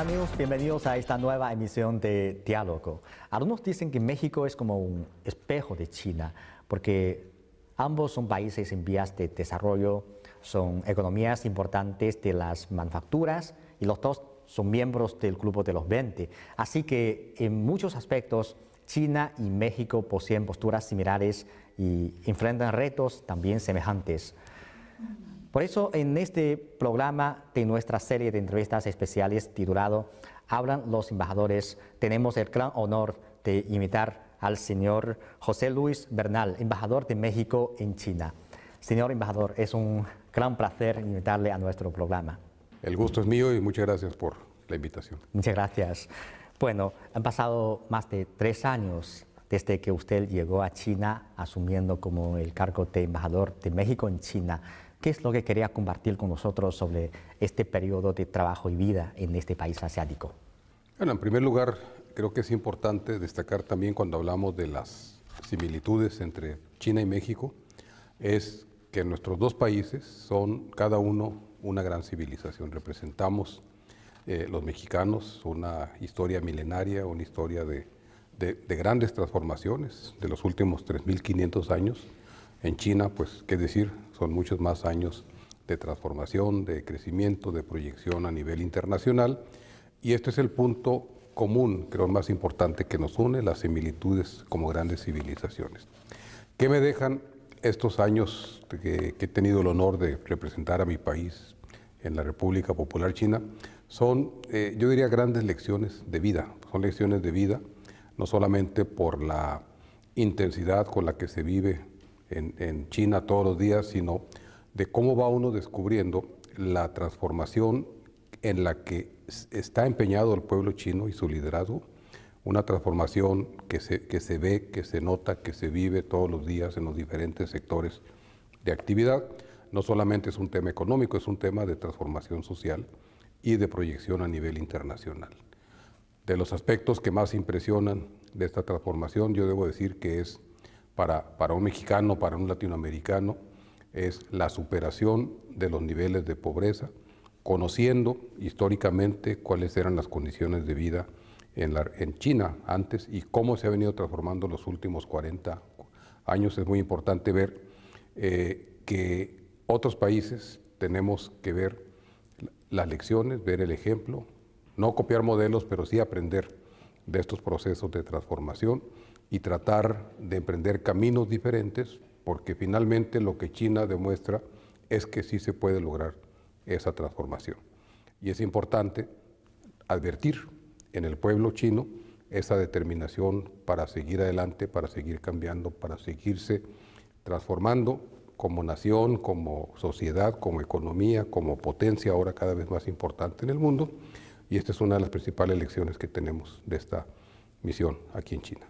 amigos, bienvenidos a esta nueva emisión de Diálogo. Algunos dicen que México es como un espejo de China, porque ambos son países en vías de desarrollo, son economías importantes de las manufacturas y los dos son miembros del grupo de los 20. Así que en muchos aspectos China y México poseen posturas similares y enfrentan retos también semejantes. Por eso en este programa de nuestra serie de entrevistas especiales titulado Hablan los embajadores, tenemos el gran honor de invitar al señor José Luis Bernal, embajador de México en China. Señor embajador, es un gran placer invitarle a nuestro programa. El gusto es mío y muchas gracias por la invitación. Muchas gracias. Bueno, han pasado más de tres años desde que usted llegó a China asumiendo como el cargo de embajador de México en China qué es lo que quería compartir con nosotros sobre este periodo de trabajo y vida en este país asiático. Bueno, en primer lugar, creo que es importante destacar también cuando hablamos de las similitudes entre China y México, es que nuestros dos países son cada uno una gran civilización. Representamos eh, los mexicanos una historia milenaria, una historia de grandes transformaciones de los últimos 3.500 años en China, pues, qué decir, son muchos más años de transformación, de crecimiento, de proyección a nivel internacional. Y este es el punto común, creo, más importante que nos une, las similitudes como grandes civilizaciones. ¿Qué me dejan estos años que, he tenido el honor de representar a mi país en la República Popular China? Son, eh, yo diría, grandes lecciones de vida. Son lecciones de vida, no solamente por la intensidad con la que se vive en, China todos los días, sino de cómo va uno descubriendo la transformación en la que está empeñado el pueblo chino y su liderazgo, una transformación que se, que se ve, que se nota, que se vive todos los días en los diferentes sectores de actividad. No solamente es un tema económico, es un tema de transformación social y de proyección a nivel internacional. De los aspectos que más impresionan de esta transformación, yo debo decir que es para, un mexicano, para un latinoamericano, es la superación de los niveles de pobreza, conociendo históricamente cuáles eran las condiciones de vida en, China antes y cómo se ha venido transformando los últimos 40 años. Es muy importante ver eh, que otros países tenemos que ver las lecciones, ver el ejemplo, no copiar modelos, pero sí aprender de estos procesos de transformación y tratar de emprender caminos diferentes, porque finalmente lo que China demuestra es que sí se puede lograr esa transformación. Y es importante advertir en el pueblo chino esa determinación para seguir adelante, para seguir cambiando, para seguirse transformando como nación, como sociedad, como economía, como potencia ahora cada vez más importante en el mundo. Y esta es una de las principales lecciones que tenemos de esta misión aquí en China.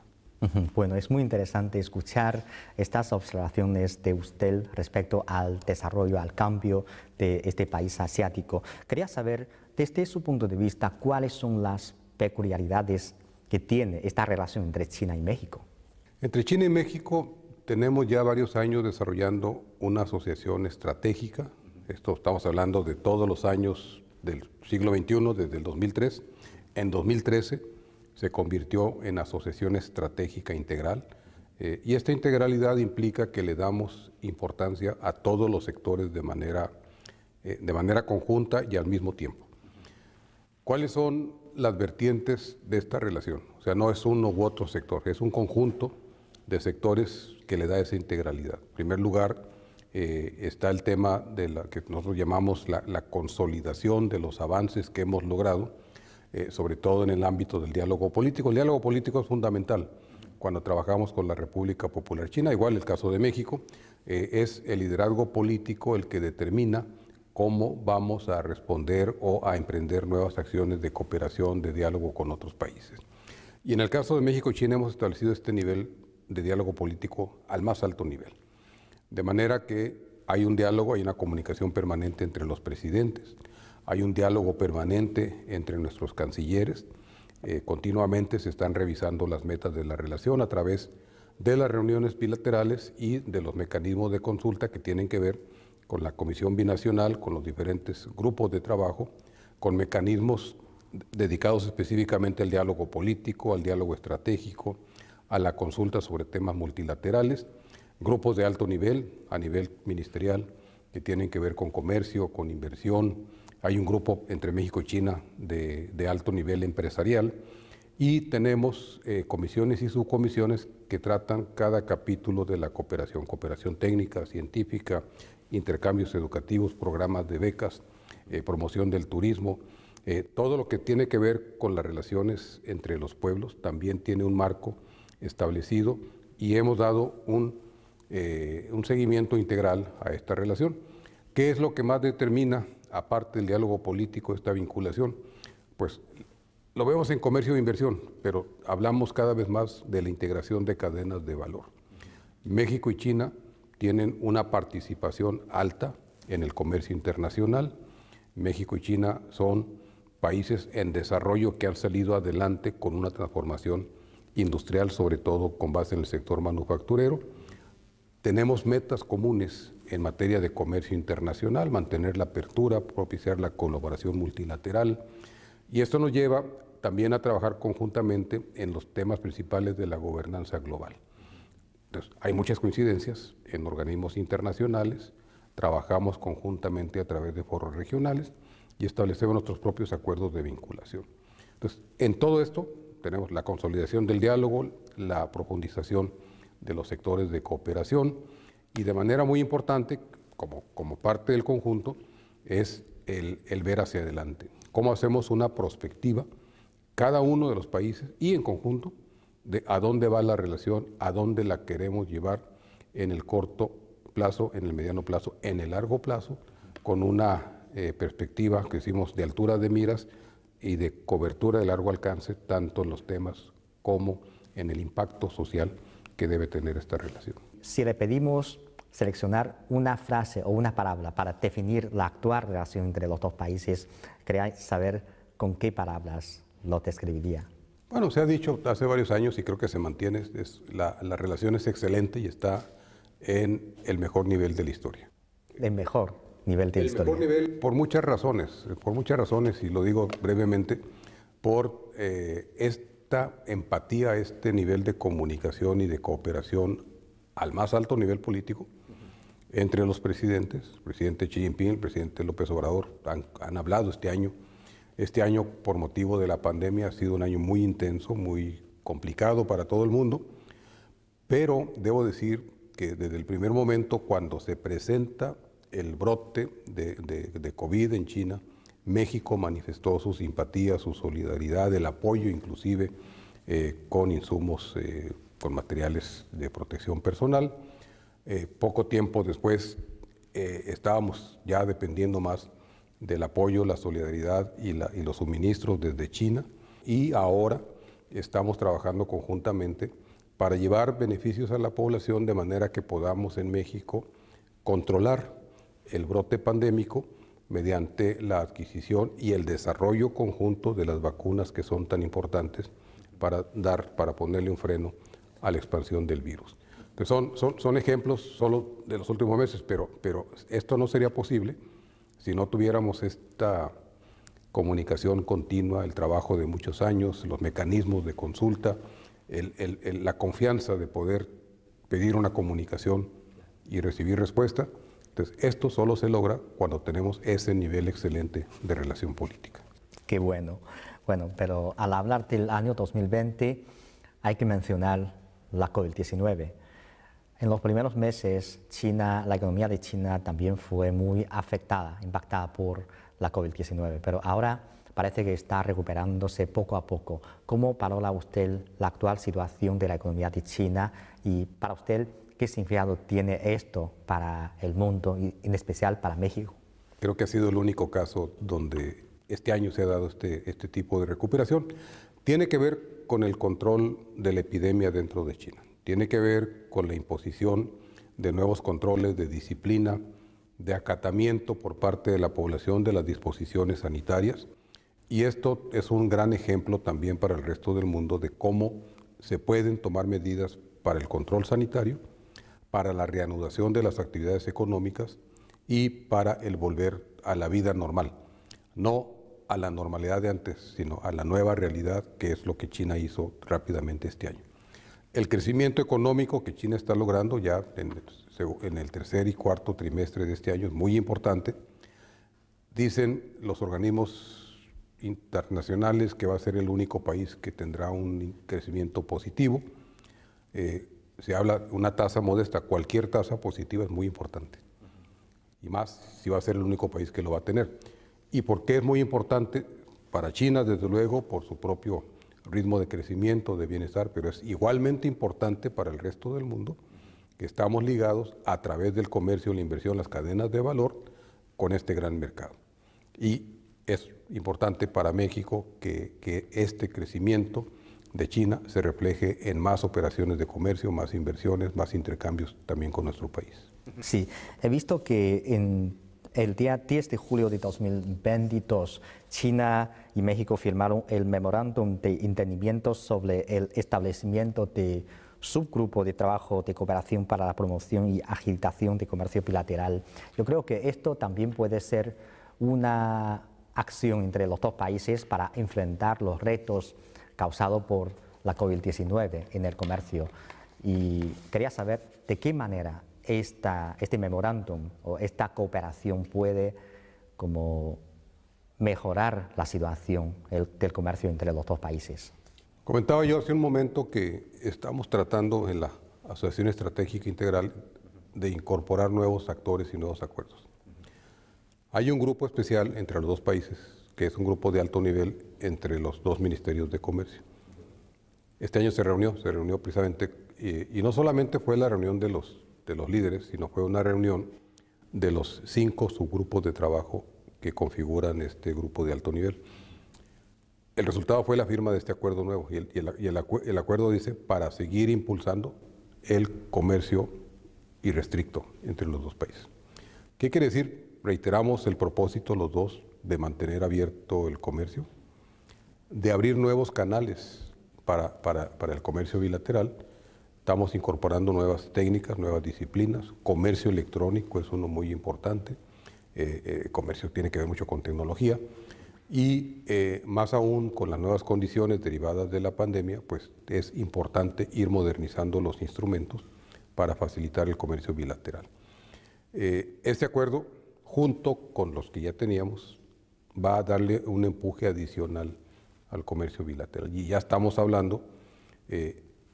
Bueno, es muy interesante escuchar estas observaciones de usted respecto al desarrollo, al cambio de este país asiático. Quería saber, desde su punto de vista, cuáles son las peculiaridades que tiene esta relación entre China y México. Entre China y México tenemos ya varios años desarrollando una asociación estratégica. Esto estamos hablando de todos los años del siglo XXI, desde el 2003. En 2013 se convirtió en Asociación Estratégica Integral eh, y esta integralidad implica que le damos importancia a todos los sectores de manera, eh, de manera conjunta y al mismo tiempo. ¿Cuáles son las vertientes de esta relación? O sea, no es uno u otro sector, es un conjunto de sectores que le da esa integralidad. En primer lugar, eh, está el tema de la que nosotros llamamos la consolidación de los avances que hemos logrado eh, sobre todo en el ámbito del diálogo político. El diálogo político es fundamental. Cuando trabajamos con la República Popular China, igual el caso de México, eh, es el liderazgo político el que determina cómo vamos a responder o a emprender nuevas acciones de cooperación, de diálogo con otros países. Y en el caso de México y China hemos establecido este nivel de diálogo político al más alto nivel. De manera que hay un diálogo, hay una comunicación permanente entre los presidentes. Hay un diálogo permanente entre nuestros cancilleres. Eh, continuamente se están revisando las metas de la relación a través de las reuniones bilaterales y de los mecanismos de consulta que tienen que ver con la Comisión Binacional, con los diferentes grupos de trabajo, con mecanismos dedicados específicamente al diálogo político, al diálogo estratégico, a la consulta sobre temas multilaterales, grupos de alto nivel, a nivel ministerial, que tienen que ver con comercio, con inversión, hay un grupo entre México y China de, alto nivel empresarial y tenemos eh, comisiones y subcomisiones que tratan cada capítulo de la cooperación, cooperación técnica, científica, intercambios educativos, programas de becas, eh, promoción del turismo. Eh, todo lo que tiene que ver con las relaciones entre los pueblos también tiene un marco establecido y hemos dado un, un seguimiento integral a esta relación. ¿Qué es lo que más determina aparte del diálogo político, esta vinculación, pues lo vemos en comercio e inversión, pero hablamos cada vez más de la integración de cadenas de valor. México y China tienen una participación alta en el comercio internacional. México y China son países en desarrollo que han salido adelante con una transformación industrial, sobre todo con base en el sector manufacturero. Tenemos metas comunes en materia de comercio internacional, mantener la apertura, propiciar la colaboración multilateral. Y esto nos lleva también a trabajar conjuntamente en los temas principales de la gobernanza global. Entonces, hay muchas coincidencias en organismos internacionales, trabajamos conjuntamente a través de foros regionales y establecemos nuestros propios acuerdos de vinculación. Entonces, en todo esto tenemos la consolidación del diálogo, la profundización de los sectores de cooperación, y de manera muy importante, como, como parte del conjunto, es el, ver hacia adelante. Cómo hacemos una prospectiva, cada uno de los países y en conjunto, de a dónde va la relación, a dónde la queremos llevar en el corto plazo, en el mediano plazo, en el largo plazo, con una eh, perspectiva que hicimos de altura de miras y de cobertura de largo alcance, tanto en los temas como en el impacto social que debe tener esta relación. Si le pedimos seleccionar una frase o una palabra para definir la actual relación entre los dos países, quería saber con qué palabras lo describiría. Bueno, se ha dicho hace varios años y creo que se mantiene, es, la, relación es excelente y está en el mejor nivel de la historia. El mejor nivel de la historia. nivel por muchas razones, por muchas razones, y lo digo brevemente, por eh, esta empatía, este nivel de comunicación y de cooperación al más alto nivel político, entre los presidentes, el presidente Xi Jinping, el presidente López Obrador, han, hablado este año. Este año, por motivo de la pandemia, ha sido un año muy intenso, muy complicado para todo el mundo, pero debo decir que desde el primer momento, cuando se presenta el brote de, COVID en China, México manifestó su simpatía, su solidaridad, el apoyo inclusive eh, con insumos, eh, con materiales de protección personal eh, poco tiempo después eh, estábamos ya dependiendo más del apoyo, la solidaridad y, y, los suministros desde China y ahora estamos trabajando conjuntamente para llevar beneficios a la población de manera que podamos en México controlar el brote pandémico mediante la adquisición y el desarrollo conjunto de las vacunas que son tan importantes para dar, para ponerle un freno a la expansión del virus. Son, son, ejemplos solo de los últimos meses, pero, pero esto no sería posible si no tuviéramos esta comunicación continua, el trabajo de muchos años, los mecanismos de consulta, la confianza de poder pedir una comunicación y recibir respuesta. Entonces, esto solo se logra cuando tenemos ese nivel excelente de relación política. Qué bueno. Bueno, pero al hablar del año 2020 hay que mencionar la COVID-19 en los primeros meses, China, la economía de China también fue muy afectada, impactada por la COVID-19, pero ahora parece que está recuperándose poco a poco. ¿Cómo parola usted la actual situación de la economía de China y para usted qué significado tiene esto para el mundo y en especial para México? Creo que ha sido el único caso donde este año se ha dado este, este tipo de recuperación. Tiene que ver con el control de la epidemia dentro de China. Tiene que ver con la imposición de nuevos controles de disciplina, de acatamiento por parte de la población de las disposiciones sanitarias. Y esto es un gran ejemplo también para el resto del mundo de cómo se pueden tomar medidas para el control sanitario, para la reanudación de las actividades económicas y para el volver a la vida normal. No a la normalidad de antes, sino a la nueva realidad, que es lo que China hizo rápidamente este año el crecimiento económico que China está logrando ya en, el tercer y cuarto trimestre de este año es muy importante. Dicen los organismos internacionales que va a ser el único país que tendrá un crecimiento positivo. Eh, se habla una tasa modesta, cualquier tasa positiva es muy importante. Y más si va a ser el único país que lo va a tener. ¿Y por qué es muy importante? Para China, desde luego, por su propio ritmo de crecimiento, de bienestar, pero es igualmente importante para el resto del mundo que estamos ligados a través del comercio, la inversión, las cadenas de valor con este gran mercado. Y es importante para México que, este crecimiento de China se refleje en más operaciones de comercio, más inversiones, más intercambios también con nuestro país. Sí, he visto que en el día 10 de julio de 2022, China y México firmaron el memorándum de entendimiento sobre el establecimiento de subgrupo de trabajo de cooperación para la promoción y agitación de comercio bilateral. Yo creo que esto también puede ser una acción entre los dos países para enfrentar los retos causados por la COVID-19 en el comercio. Y quería saber de qué manera esta, este memorándum o esta cooperación puede como mejorar la situación del comercio entre los dos países. Comentaba yo hace un momento que estamos tratando en la Asociación Estratégica Integral de incorporar nuevos actores y nuevos acuerdos. Hay un grupo especial entre los dos países, que es un grupo de alto nivel entre los dos ministerios de comercio. Este año se reunió, se reunió precisamente, eh, y no solamente fue la reunión de los de los líderes, sino fue una reunión de los cinco subgrupos de trabajo que configuran este grupo de alto nivel. El resultado fue la firma de este acuerdo nuevo y el, el acuerdo dice para seguir impulsando el comercio irrestricto entre los dos países. ¿Qué quiere decir? Reiteramos el propósito los dos de mantener abierto el comercio, de abrir nuevos canales para, para, para el comercio bilateral Estamos incorporando nuevas técnicas, nuevas disciplinas, comercio electrónico es uno muy importante, eh, eh, comercio tiene que ver mucho con tecnología y eh, más aún con las nuevas condiciones derivadas de la pandemia, pues es importante ir modernizando los instrumentos para facilitar el comercio bilateral. este acuerdo, junto con los que ya teníamos, va a darle un empuje adicional al comercio bilateral. Y ya estamos hablando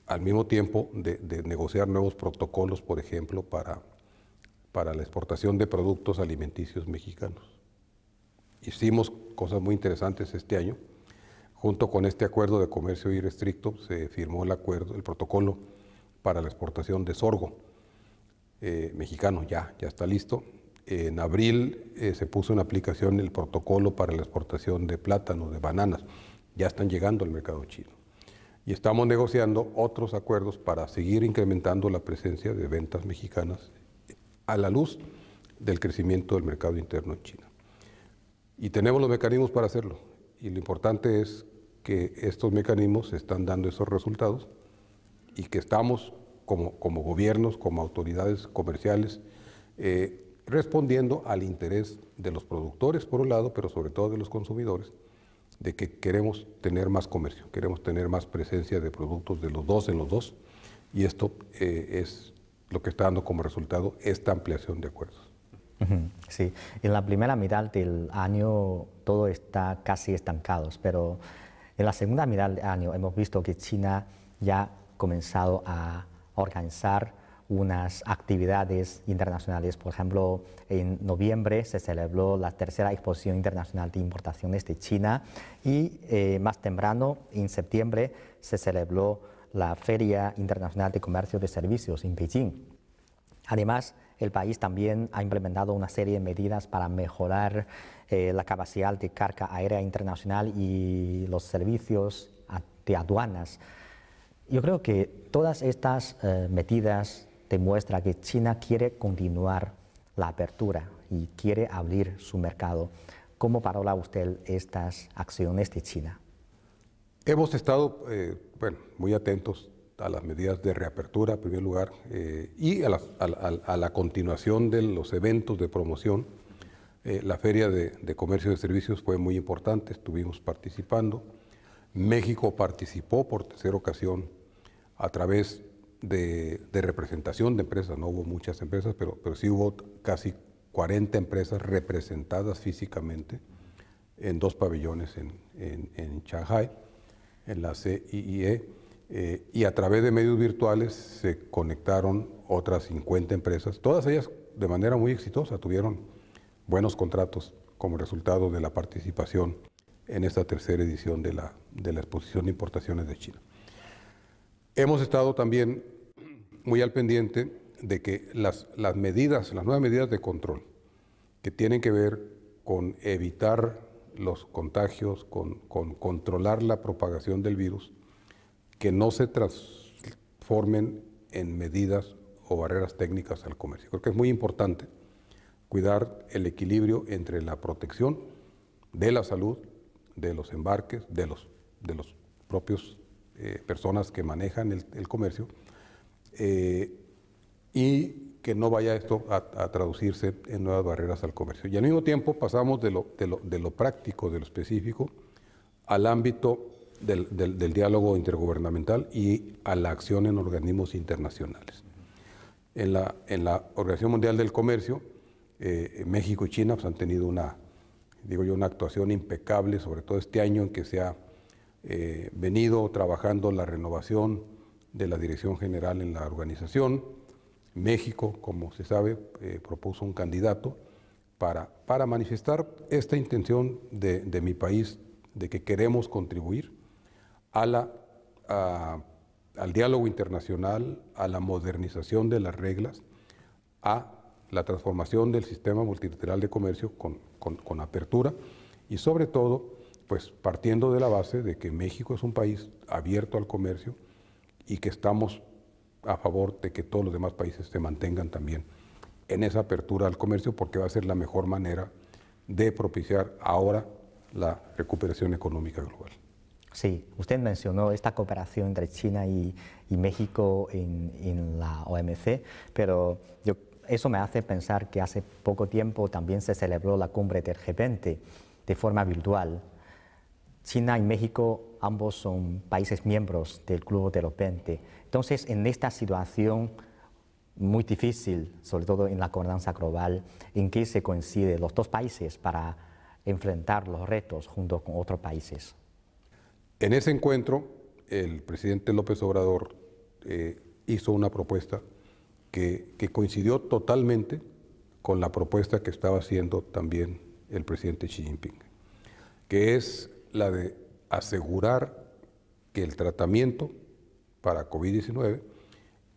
al mismo tiempo de, negociar nuevos protocolos, por ejemplo, para, la exportación de productos alimenticios mexicanos. Hicimos cosas muy interesantes este año. Junto con este acuerdo de comercio irrestricto se firmó el acuerdo, el protocolo para la exportación de sorgo eh, mexicano, ya, ya está listo. En abril eh, se puso en aplicación el protocolo para la exportación de plátanos, de bananas. Ya están llegando al mercado chino y estamos negociando otros acuerdos para seguir incrementando la presencia de ventas mexicanas a la luz del crecimiento del mercado interno en China. Y tenemos los mecanismos para hacerlo. Y lo importante es que estos mecanismos están dando esos resultados y que estamos como, como gobiernos, como autoridades comerciales, eh, respondiendo al interés de los productores por un lado, pero sobre todo de los consumidores, de que queremos tener más comercio, queremos tener más presencia de productos de los dos en los dos, y esto eh, es lo que está dando como resultado esta ampliación de acuerdos. Sí, en la primera mitad del año todo está casi estancado, pero en la segunda mitad del año hemos visto que China ya ha comenzado a organizar unas actividades internacionales. Por ejemplo, en noviembre se celebró la tercera exposición internacional de importaciones de China y eh, más temprano, en septiembre, se celebró la Feria Internacional de Comercio de Servicios en Beijing. Además, el país también ha implementado una serie de medidas para mejorar eh, la capacidad de carga aérea internacional y los servicios de aduanas. Yo creo que todas estas eh, medidas demuestra que China quiere continuar la apertura y quiere abrir su mercado. ¿Cómo parola usted estas acciones de China? Hemos estado eh, bueno, muy atentos a las medidas de reapertura, en primer lugar, eh, y a la, continuación de los eventos de promoción. Eh, la Feria de, de, Comercio de Servicios fue muy importante, estuvimos participando. México participó por tercera ocasión a través de, representación de empresas, no hubo muchas empresas, pero, pero sí hubo casi 40 empresas representadas físicamente en dos pabellones en, en, en Shanghai, en la CIE, eh, y a través de medios virtuales se conectaron otras 50 empresas, todas ellas de manera muy exitosa, tuvieron buenos contratos como resultado de la participación en esta tercera edición de la, de la exposición de importaciones de China. Hemos estado también muy al pendiente de que las, medidas, las nuevas medidas de control que tienen que ver con evitar los contagios, con, controlar la propagación del virus, que no se transformen en medidas o barreras técnicas al comercio. Creo que es muy importante cuidar el equilibrio entre la protección de la salud, de los embarques, de los, de los propios eh, personas que manejan el, comercio, eh, y que no vaya esto a, traducirse en nuevas barreras al comercio. Y al mismo tiempo pasamos de lo, práctico, de lo específico, al ámbito del, diálogo intergubernamental y a la acción en organismos internacionales. En la, en la Organización Mundial del Comercio, eh, México y China pues, han tenido una, digo yo, una actuación impecable, sobre todo este año en que se ha eh, venido trabajando la renovación de la dirección general en la organización. México, como se sabe, eh, propuso un candidato para, para manifestar esta intención de, mi país de que queremos contribuir a la, al diálogo internacional, a la modernización de las reglas, a la transformación del sistema multilateral de comercio con, con apertura y sobre todo pues partiendo de la base de que México es un país abierto al comercio y que estamos a favor de que todos los demás países se mantengan también en esa apertura al comercio porque va a ser la mejor manera de propiciar ahora la recuperación económica global. Sí, usted mencionó esta cooperación entre China y, México en, en, la OMC, pero yo, eso me hace pensar que hace poco tiempo también se celebró la cumbre del G20 de forma virtual China y México ambos son países miembros del Club de los 20. Entonces, en esta situación muy difícil, sobre todo en la gobernanza global, en que se coinciden los dos países para enfrentar los retos junto con otros países. En ese encuentro, el presidente López Obrador eh, hizo una propuesta que, que coincidió totalmente con la propuesta que estaba haciendo también el presidente Xi Jinping, que es la de asegurar que el tratamiento para COVID-19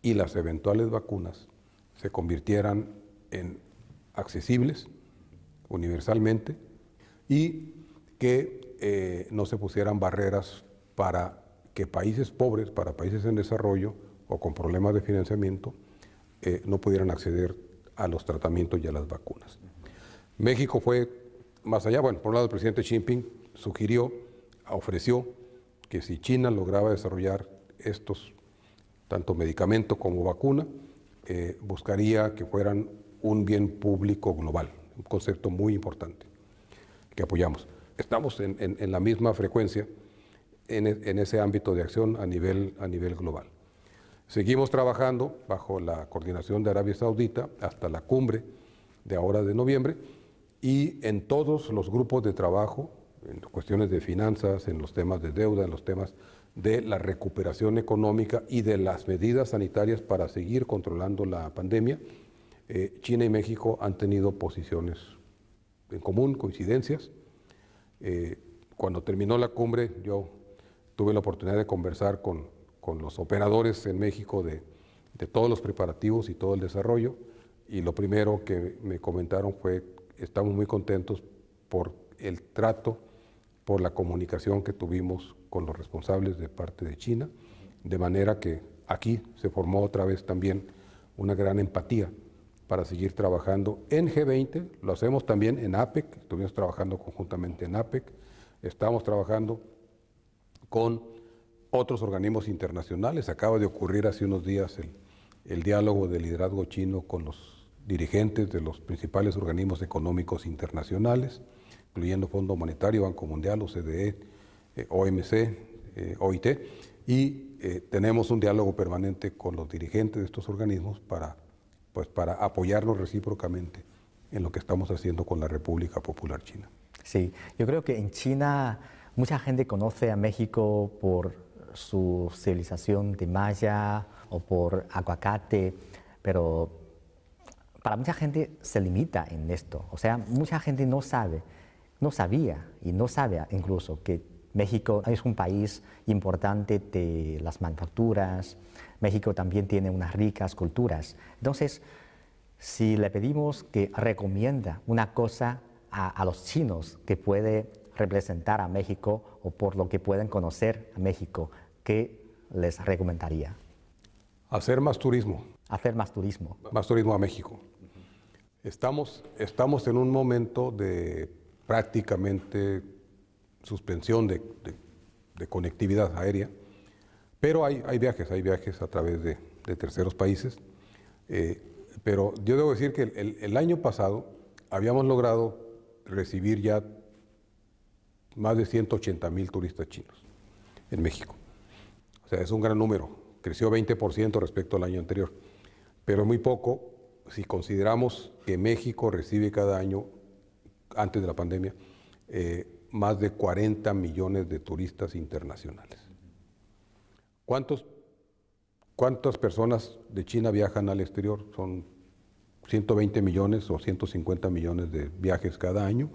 y las eventuales vacunas se convirtieran en accesibles universalmente y que eh, no se pusieran barreras para que países pobres, para países en desarrollo o con problemas de financiamiento, eh, no pudieran acceder a los tratamientos y a las vacunas. México fue más allá, bueno, por un lado el presidente Xi Jinping sugirió, ofreció que si China lograba desarrollar estos, tanto medicamento como vacuna, eh, buscaría que fueran un bien público global, un concepto muy importante que apoyamos. Estamos en, la misma frecuencia en, e, en, ese ámbito de acción a nivel, a nivel global. Seguimos trabajando bajo la coordinación de Arabia Saudita hasta la cumbre de ahora de noviembre y en todos los grupos de trabajo en cuestiones de finanzas, en los temas de deuda, en los temas de la recuperación económica y de las medidas sanitarias para seguir controlando la pandemia, eh, China y México han tenido posiciones en común, coincidencias. Eh, cuando terminó la cumbre, yo tuve la oportunidad de conversar con, los operadores en México de, de todos los preparativos y todo el desarrollo, y lo primero que me comentaron fue, estamos muy contentos por el trato por la comunicación que tuvimos con los responsables de parte de China, de manera que aquí se formó otra vez también una gran empatía para seguir trabajando en G20, lo hacemos también en APEC, estuvimos trabajando conjuntamente en APEC, estamos trabajando con otros organismos internacionales, acaba de ocurrir hace unos días el, el diálogo de liderazgo chino con los dirigentes de los principales organismos económicos internacionales incluyendo Fondo Monetario, Banco Mundial, OCDE, eh, OMC, eh, OIT, y eh, tenemos un diálogo permanente con los dirigentes de estos organismos para, pues, para apoyarnos recíprocamente en lo que estamos haciendo con la República Popular China. Sí, yo creo que en China mucha gente conoce a México por su civilización de Maya o por aguacate, pero para mucha gente se limita en esto. O sea, mucha gente no sabe no sabía y no sabe incluso que México es un país importante de las manufacturas, México también tiene unas ricas culturas. Entonces, si le pedimos que recomienda una cosa a, los chinos que puede representar a México o por lo que pueden conocer a México, ¿qué les recomendaría? Hacer más turismo. Hacer más turismo. Más turismo a México. Estamos, estamos en un momento de prácticamente suspensión de, conectividad aérea, pero hay, viajes, hay viajes a través de, terceros países. Eh, pero yo debo decir que el, el, año pasado habíamos logrado recibir ya más de 180 mil turistas chinos en México. O sea, es un gran número, creció 20% respecto al año anterior, pero es muy poco si consideramos que México recibe cada año antes de la pandemia, eh, más de 40 millones de turistas internacionales. ¿Cuántos, ¿Cuántas personas de China viajan al exterior? Son 120 millones o 150 millones de viajes cada año.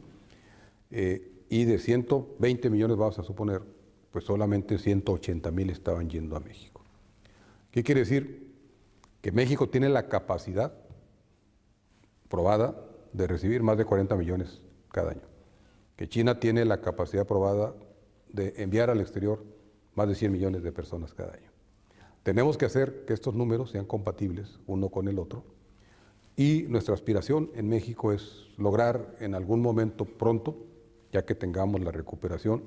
Eh, y de 120 millones, vamos a suponer, pues solamente 180 mil estaban yendo a México. ¿Qué quiere decir? Que México tiene la capacidad probada de recibir más de 40 millones cada año. Que China tiene la capacidad probada de enviar al exterior más de 100 millones de personas cada año. Tenemos que hacer que estos números sean compatibles uno con el otro y nuestra aspiración en México es lograr en algún momento pronto, ya que tengamos la recuperación,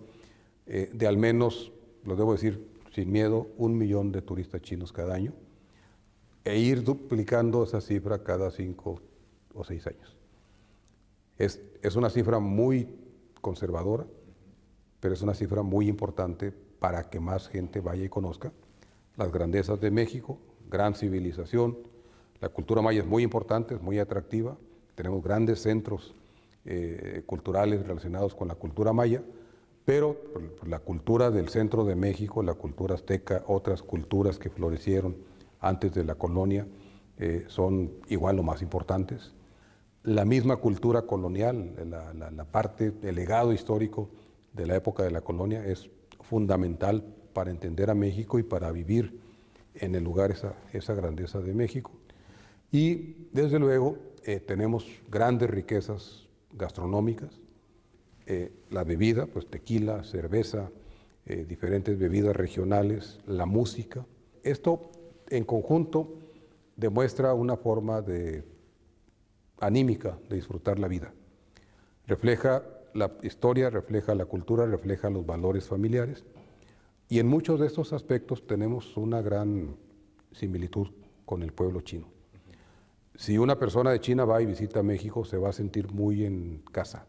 eh, de al menos, lo debo decir sin miedo, un millón de turistas chinos cada año e ir duplicando esa cifra cada cinco o seis años. Es, una cifra muy conservadora, pero es una cifra muy importante para que más gente vaya y conozca las grandezas de México, gran civilización. La cultura maya es muy importante, es muy atractiva. Tenemos grandes centros eh, culturales relacionados con la cultura maya, pero la cultura del centro de México, la cultura azteca, otras culturas que florecieron antes de la colonia, eh, son igual o más importantes la misma cultura colonial, la, la, parte, el legado histórico de la época de la colonia es fundamental para entender a México y para vivir en el lugar esa, esa grandeza de México. Y desde luego eh, tenemos grandes riquezas gastronómicas, eh, la bebida, pues tequila, cerveza, eh, diferentes bebidas regionales, la música. Esto en conjunto demuestra una forma de anímica de disfrutar la vida. Refleja la historia, refleja la cultura, refleja los valores familiares. Y en muchos de estos aspectos tenemos una gran similitud con el pueblo chino. Si una persona de China va y visita México, se va a sentir muy en casa.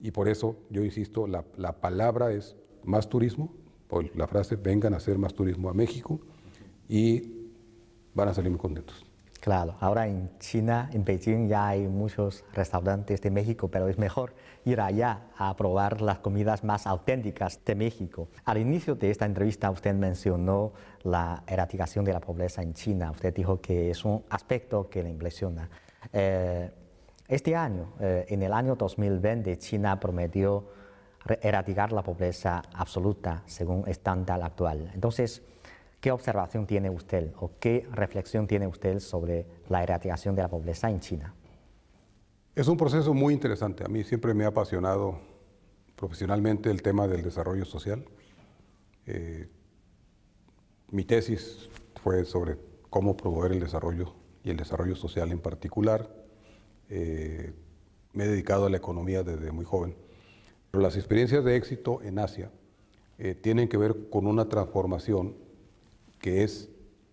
Y por eso, yo insisto, la, palabra es más turismo, o la frase vengan a hacer más turismo a México y van a salir muy contentos. Claro, ahora en China, en Beijing, ya hay muchos restaurantes de México, pero es mejor ir allá a probar las comidas más auténticas de México. Al inicio de esta entrevista usted mencionó la erradicación de la pobreza en China. Usted dijo que es un aspecto que le impresiona. Eh, este año, eh, en el año 2020, China prometió erradicar la pobreza absoluta según estándar actual. Entonces, ¿Qué observación tiene usted o qué reflexión tiene usted sobre la erradicación de la pobreza en China? Es un proceso muy interesante. A mí siempre me ha apasionado profesionalmente el tema del desarrollo social. Eh, mi tesis fue sobre cómo promover el desarrollo y el desarrollo social en particular. Eh, me he dedicado a la economía desde muy joven. Pero las experiencias de éxito en Asia eh, tienen que ver con una transformación que es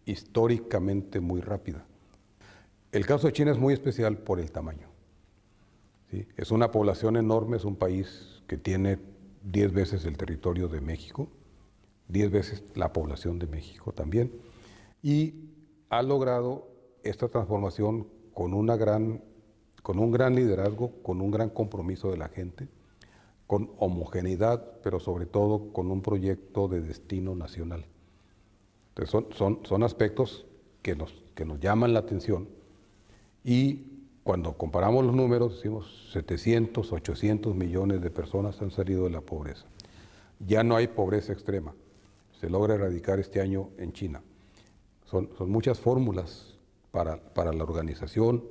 históricamente muy rápida. El caso de China es muy especial por el tamaño. Es una población enorme, es un país que tiene 10 veces el territorio de México, 10 veces la población de México también, y ha logrado esta transformación con, una gran, con un gran liderazgo, con un gran compromiso de la gente, con homogeneidad, pero sobre todo con un proyecto de destino nacional son, aspectos que nos, que nos llaman la atención y cuando comparamos los números, decimos 700, 800 millones de personas han salido de la pobreza. Ya no hay pobreza extrema. Se logra erradicar este año en China. Son, muchas fórmulas para, la organización,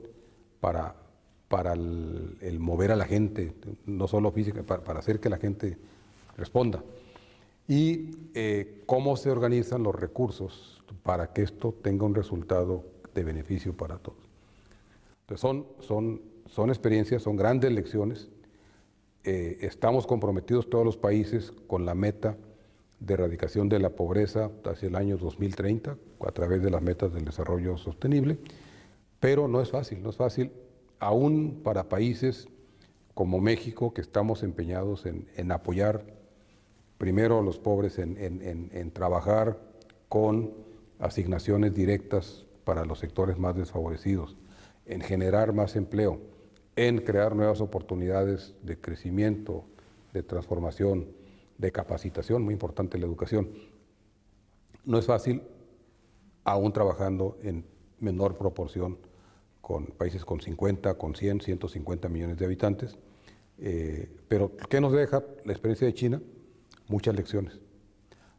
para, el, mover a la gente, no solo física, para hacer que la gente responda y eh, cómo se organizan los recursos para que esto tenga un resultado de beneficio para todos. Entonces son, son, son experiencias, son grandes lecciones. Eh, estamos comprometidos todos los países con la meta de erradicación de la pobreza hacia el año 2030 a través de las metas del desarrollo sostenible, pero no es fácil, no es fácil aún para países como México que estamos empeñados en, en apoyar primero los pobres en, trabajar con asignaciones directas para los sectores más desfavorecidos, en generar más empleo, en crear nuevas oportunidades de crecimiento, de transformación, de capacitación, muy importante la educación. No es fácil, aún trabajando en menor proporción con países con 50, con 100, 150 millones de habitantes, eh, pero ¿qué nos deja la experiencia de China? muchas lecciones.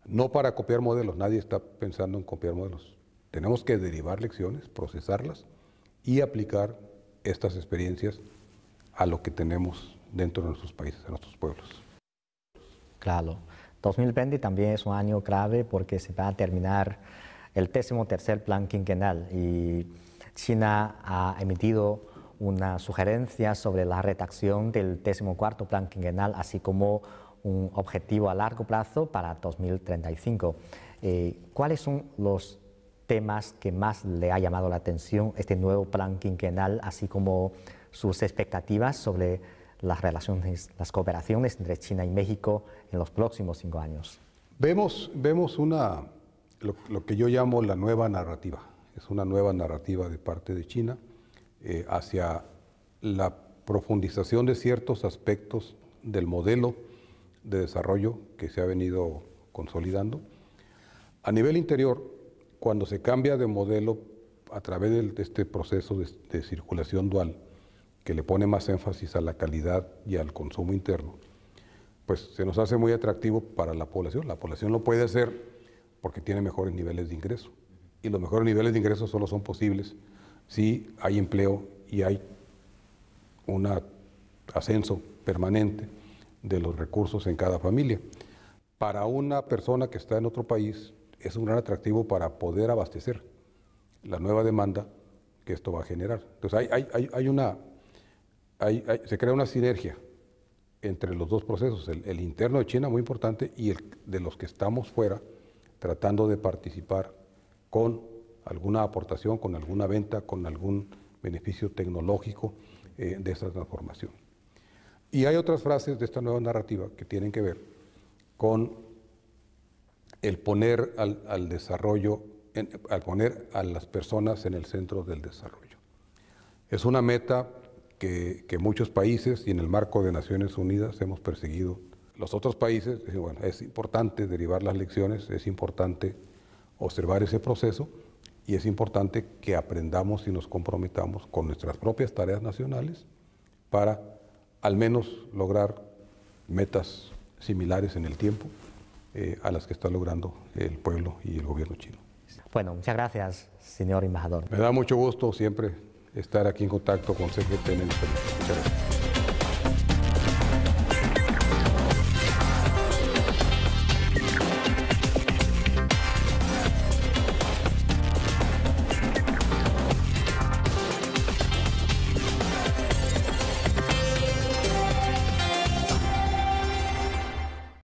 No para copiar modelos, nadie está pensando en copiar modelos. Tenemos que derivar lecciones, procesarlas y aplicar estas experiencias a lo que tenemos dentro de nuestros países, de nuestros pueblos. Claro. 2020 también es un año clave porque se va a terminar el décimo tercer plan quinquenal y China ha emitido una sugerencia sobre la redacción del décimo cuarto plan quinquenal, así como un objetivo a largo plazo para 2035. Eh, ¿Cuáles son los temas que más le ha llamado la atención este nuevo plan quinquenal, así como sus expectativas sobre las relaciones, las cooperaciones entre China y México en los próximos cinco años? Vemos, vemos una, lo, que yo llamo la nueva narrativa. Es una nueva narrativa de parte de China eh, hacia la profundización de ciertos aspectos del modelo de desarrollo que se ha venido consolidando. A nivel interior, cuando se cambia de modelo a través de este proceso de, circulación dual, que le pone más énfasis a la calidad y al consumo interno, pues se nos hace muy atractivo para la población. La población lo puede hacer porque tiene mejores niveles de ingreso. Y los mejores niveles de ingreso solo son posibles si hay empleo y hay un ascenso permanente de los recursos en cada familia. Para una persona que está en otro país es un gran atractivo para poder abastecer la nueva demanda que esto va a generar. Entonces hay, hay, una, hay, se crea una sinergia entre los dos procesos, el, interno de China muy importante y el de los que estamos fuera tratando de participar con alguna aportación, con alguna venta, con algún beneficio tecnológico eh, de esta transformación. Y hay otras frases de esta nueva narrativa que tienen que ver con el poner al, desarrollo, al poner a las personas en el centro del desarrollo. Es una meta que, que, muchos países y en el marco de Naciones Unidas hemos perseguido. Los otros países, bueno, es importante derivar las lecciones, es importante observar ese proceso y es importante que aprendamos y nos comprometamos con nuestras propias tareas nacionales para al menos lograr metas similares en el tiempo eh, a las que está logrando el pueblo y el gobierno chino. Bueno, muchas gracias, señor embajador. Me da mucho gusto siempre estar aquí en contacto con CGT en el Muchas